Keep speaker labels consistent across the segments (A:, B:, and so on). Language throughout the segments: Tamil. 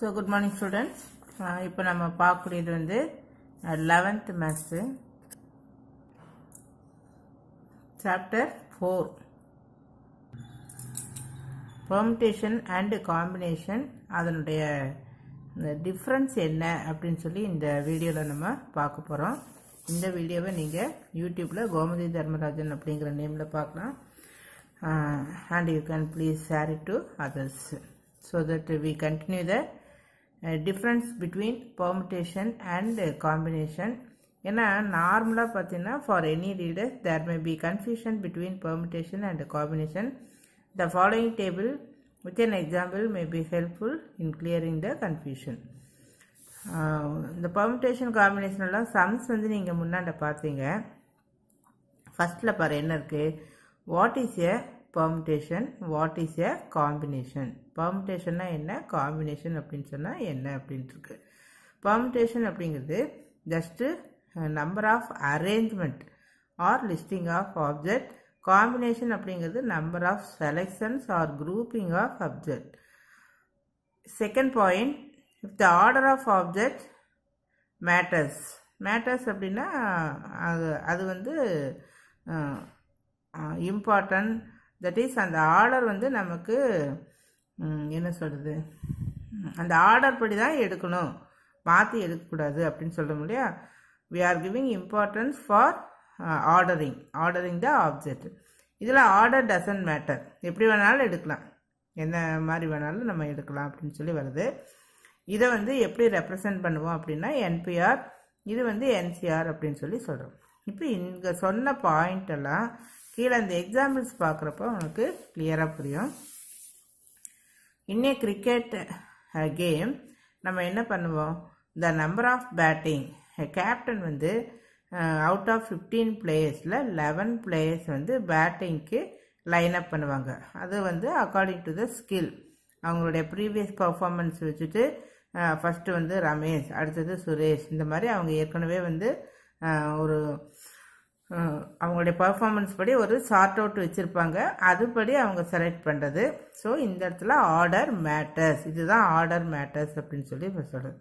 A: So good morning students. இப்போ நம்ம பார்க்கக்கூடியது வந்து 11th mass chapter four permutation and combination அதனுடைய டிஃப்ரென்ஸ் என்ன அப்படின்னு சொல்லி இந்த வீடியோவில் நம்ம பார்க்க போகிறோம் இந்த வீடியோவை நீங்கள் யூடியூப்பில் கோமதி தர்மராஜன் அப்படிங்கிற நேமில் பார்க்கலாம் and you can please share it to others so that we continue the difference between permutation and combination ஏன்னா நார்மலாக பார்த்தீங்கன்னா for any reader there may be confusion between permutation and combination the following table with an example may be helpful in clearing the confusion இந்த பெர்மிட்டேஷன் காம்பினேஷன்லாம் சம்ஸ் வந்து நீங்கள் முன்னாண்ட பார்த்தீங்க ஃபஸ்ட்டில் பாரு என்ன இருக்குது what is a permutation what is a combination பர்முடேஷன்னா என்ன காம்பினேஷன் அப்படின்னு சொன்னால் என்ன அப்படின்ட்டுருக்கு பர்முடேஷன் அப்படிங்கிறது just number of arrangement R listing of object combination அப்படிங்கிறது number of selections or grouping of object second point if the order of object matters matters அப்படின்னா அது அது வந்து இம்பார்ட்டன்ட் தட் இஸ் அந்த ஆர்டர் வந்து நமக்கு என்ன சொல்கிறது அந்த ஆர்டர் படி தான் எடுக்கணும் மாற்றி எடுக்கக்கூடாது அப்படின்னு சொல்ல முடியா we are giving importance for ordering ordering the object இதில் ஆர்டர் டசன்ட் மேட்டர் எப்படி வேணாலும் எடுக்கலாம் என்ன மாதிரி வேணாலும் நம்ம எடுக்கலாம் அப்படின்னு சொல்லி வருது இதை வந்து எப்படி ரெப்ரசன்ட் பண்ணுவோம் அப்படின்னா என்பிஆர் இது வந்து என்சிஆர் அப்படின்னு சொல்லி சொல்கிறோம் இப்போ இங்கே சொன்ன பாயிண்ட் எல்லாம் கீழே இந்த எக்ஸாம்பிள்ஸ் பார்க்குறப்ப உனக்கு கிளியராக புரியும் இன்னே கிரிக்கெட் கேம் நம்ம என்ன பண்ணுவோம் the number of batting captain வந்து அவுட் ஆஃப் ஃபிஃப்டீன் பிளேயர்ஸில் லெவன் பிளேயர்ஸ் வந்து பேட்டிங்க்கு லைன் அப் பண்ணுவாங்க அது வந்து அக்கார்டிங் டு த ஸ்கில் அவங்களுடைய ப்ரீவியஸ் பர்ஃபார்மன்ஸ் வச்சுட்டு ஃபஸ்ட்டு வந்து ரமேஷ் அடுத்தது சுரேஷ் இந்த மாதிரி அவங்க ஏற்கனவே வந்து ஒரு அவங்களுடைய பர்ஃபார்மன்ஸ் படி ஒரு சார்ட் அவுட் வச்சுருப்பாங்க அதுபடி அவங்க செலக்ட் பண்ணுறது ஸோ இந்த இடத்துல ஆர்டர் மேட்டர்ஸ் இதுதான் ஆர்டர் மேட்டர்ஸ் அப்படின்னு சொல்லி சொல்கிறது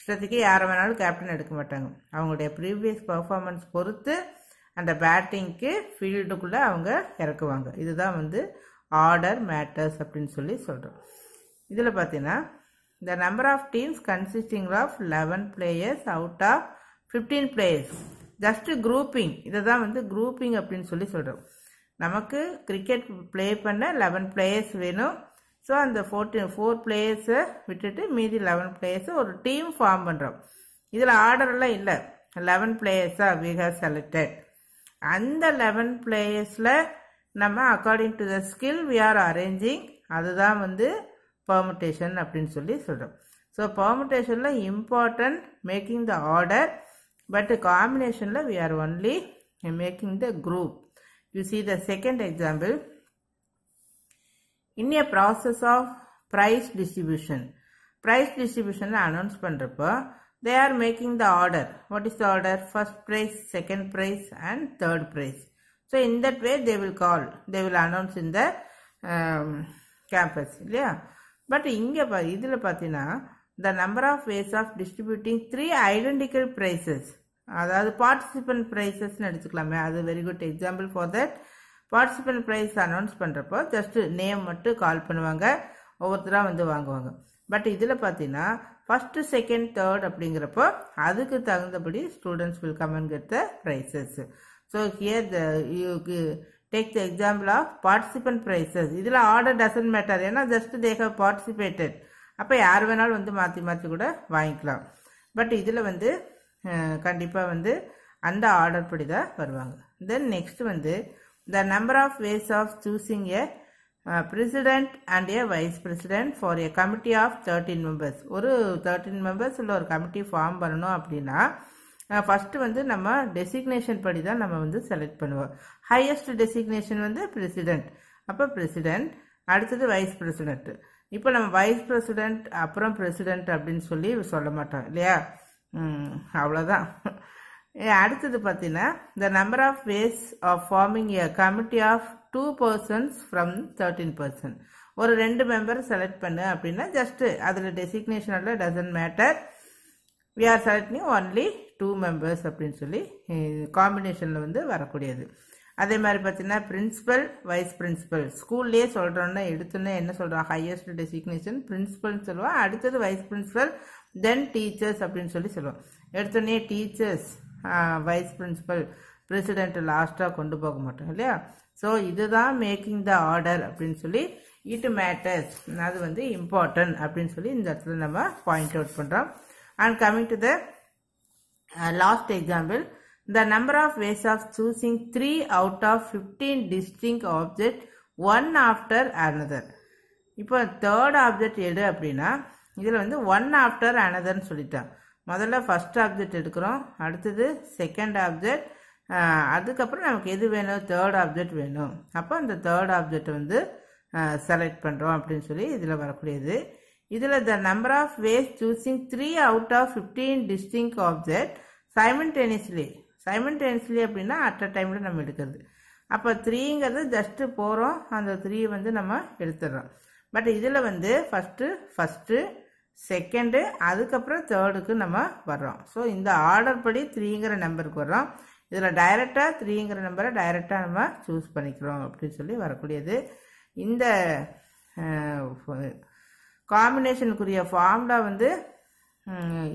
A: இஷ்டத்துக்கு யாரை வேணாலும் கேப்டன் எடுக்க மாட்டாங்க அவங்களுடைய ப்ரீவியஸ் பர்ஃபார்மன்ஸ் பொறுத்து அந்த பேட்டிங்க்கு ஃபீல்டுக்குள்ளே அவங்க இறக்குவாங்க இதுதான் வந்து ஆர்டர் மேட்டர்ஸ் அப்படின்னு சொல்லி சொல்கிறோம் இதில் பார்த்தீங்கன்னா the number of teams consisting of eleven players out of fifteen players just grouping இதை தான் வந்து குரூப்பிங் அப்படின்னு சொல்லி சொல்கிறோம் நமக்கு கிரிக்கெட் ப்ளே பண்ண லெவன் பிளேயர்ஸ் வேணும் ஸோ அந்த ஃபோர்டீன் ஃபோர் பிளேயர்ஸை விட்டுட்டு மீதி லெவன் பிளேயர்ஸை ஒரு டீம் ஃபார்ம் பண்ணுறோம் இதில் ஆர்டர்லாம் இல்லை லெவன் பிளேயர்ஸாக வி ஹவ் செலக்டட் அந்த லெவன் பிளேயர்ஸில் நம்ம according to the skill we are arranging அதுதான் வந்து பர்முட்டேஷன் அப்படின்னு சொல்லி சொல்கிறோம் ஸோ பர்முட்டேஷனில் important making the order but combination we are only making the group you see the second example in a process of price distribution price distribution announce பண்றப்போ they are making the order what is the order first price second price and third price so in that way they will call they will announce in the um, campus இல்லையா பட் இங்கே இதில் பார்த்தீங்கன்னா the number of ways of distributing three identical prizes அதாவது பார்ட்டிசிபென்ட் ப்ரைஸஸ்ன்னு எடுத்துக்கலாமே அது very good example for that participant prize announce பண்ணுறப்போ ஜஸ்ட் நேம் மட்டும் கால் பண்ணுவாங்க ஒவ்வொருத்தராக வந்து வாங்குவாங்க பட் இதில் பார்த்தீங்கன்னா ஃபஸ்ட்டு செகண்ட் தேர்ட் அப்படிங்கிறப்போ அதுக்கு தகுந்தபடி students will come and get the prizes so here the you take the example of participant prizes இதில் ஆர்டர் டசன்ட் மேட்டர் ஏன்னா ஜஸ்ட் தே ஹவ் பார்ட்டிசிபேட்டட் அப்போ யார் வேணாலும் வந்து மாற்றி மாற்றி கூட வாங்கிக்கலாம் பட் இதில் வந்து கண்டிப்பாக வந்து அந்த ஆர்டர் படி தான் வருவாங்க தென் நெக்ஸ்ட் வந்து the number of ways of choosing a president and a vice president for a committee of thirteen members ஒரு தேர்ட்டீன் மெம்பர்ஸ் உள்ள ஒரு கமிட்டி ஃபார்ம் பண்ணணும் அப்படின்னா ஃபஸ்ட்டு வந்து நம்ம டெசிக்னேஷன் படி தான் நம்ம வந்து செலக்ட் பண்ணுவோம் ஹையஸ்ட் டெசிக்னேஷன் வந்து பிரசிடென்ட் அப்போ பிரசிடென்ட் அடுத்தது வைஸ் பிரசிடென்ட்டு இப்போ நம்ம வைஸ் பிரசிடெண்ட் அப்புறம் பிரசிடெண்ட் அப்படின்னு சொல்லி சொல்ல மாட்டோம் இல்லையா அவ்வளோதான் அடுத்தது பார்த்தீங்கன்னா the number of ways of forming a committee of two persons from thirteen person ஒரு ரெண்டு மெம்பர் செலக்ட் பண்ணு அப்படின்னா ஜஸ்ட்டு அதில் டெசிக்னேஷனில் doesn't matter we are selecting only two members அப்படின்னு சொல்லி காம்பினேஷனில் வந்து வரக்கூடியது அதே மாதிரி பார்த்தீங்கன்னா பிரின்ஸிபல் வைஸ் பிரின்ஸிபல் ஸ்கூல்லேயே சொல்கிறோன்னா எடுத்தோன்னே என்ன சொல்கிறோம் ஹையஸ்ட் டெசிக்னேஷன் பிரின்ஸிபல்னு சொல்லுவோம் அடுத்தது வைஸ் பிரின்ஸிபல் தென் டீச்சர்ஸ் அப்படின்னு சொல்லி சொல்லுவோம் எடுத்தோடனே டீச்சர்ஸ் வைஸ் பிரின்ஸிபல் பிரசிடென்ட் லாஸ்ட்டாக கொண்டு போக மாட்டோம் இல்லையா ஸோ இதுதான் மேக்கிங் த ஆர்டர் அப்படின்னு சொல்லி இட் மேட்டர்ஸ் அது வந்து இம்பார்ட்டன்ட் அப்படின்னு சொல்லி இந்த இடத்துல நம்ம பாயிண்ட் அவுட் பண்ணுறோம் and coming to the last example The number of ways of choosing 3 out of 15 distinct object one after another இப்போ தேர்ட் ஆப்ஜெக்ட் எடு அப்படின்னா இதில் வந்து ஒன் ஆஃப்டர் அனதர்னு சொல்லிட்டான் முதல்ல ஃபஸ்ட் ஆப்ஜெக்ட் எடுக்கிறோம் அடுத்தது செகண்ட் ஆப்ஜெக்ட் அதுக்கப்புறம் நமக்கு எது வேணும் தேர்ட் ஆப்ஜெக்ட் வேணும் அப்போ அந்த third ஆப்ஜெக்ட் வந்து செலக்ட் பண்ணுறோம் அப்படின்னு சொல்லி இதில் வரக்கூடியது இதில் த number of ways choosing three out of fifteen டிஸ்டிங் object simultaneously சைமன்டென்ஸ்லி அப்படின்னா அட் அ டைமில் நம்ம எடுக்கிறது அப்போ த்ரீங்கிறது ஜஸ்ட்டு போகிறோம் அந்த த்ரீ வந்து நம்ம எடுத்துடுறோம் பட் இதில் வந்து ஃபஸ்ட்டு ஃபஸ்ட்டு செகண்டு அதுக்கப்புறம் தேர்டுக்கு நம்ம வர்றோம் ஸோ இந்த ஆர்டர் படி த்ரீங்கிற நம்பருக்கு வர்றோம் இதில் டைரெக்டாக த்ரீங்கிற நம்பரை டைரெக்டாக நம்ம சூஸ் பண்ணிக்கிறோம் அப்படின்னு சொல்லி வரக்கூடியது இந்த காம்பினேஷனுக்குரிய ஃபார்ம்லாம் வந்து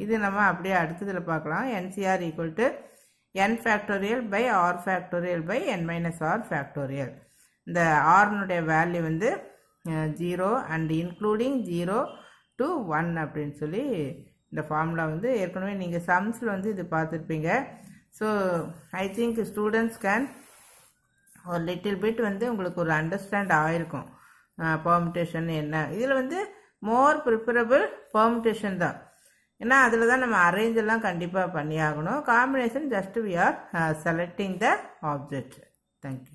A: இது நம்ம அப்படியே அடுத்ததில் பார்க்கலாம் nCr equal to n factorial by r factorial by n minus r factorial இந்த நுடைய வேல்யூ வந்து zero and including zero to one அப்படின்னு சொல்லி இந்த ஃபார்முலா வந்து ஏற்கனவே நீங்கள் சம்ஸில் வந்து இது பார்த்துருப்பீங்க so I think students can ஒரு லிட்டில் பிட் வந்து உங்களுக்கு ஒரு அண்டர்ஸ்டாண்ட் ஆகிருக்கும் பர்முட்டேஷன் என்ன இதில் வந்து மோர் preferable பர்முட்டேஷன் தான் ஏன்னா அதில் தான் நம்ம அரேஞ்ச் எல்லாம் கண்டிப்பாக பண்ணியாகணும் combination just we are selecting the object thank you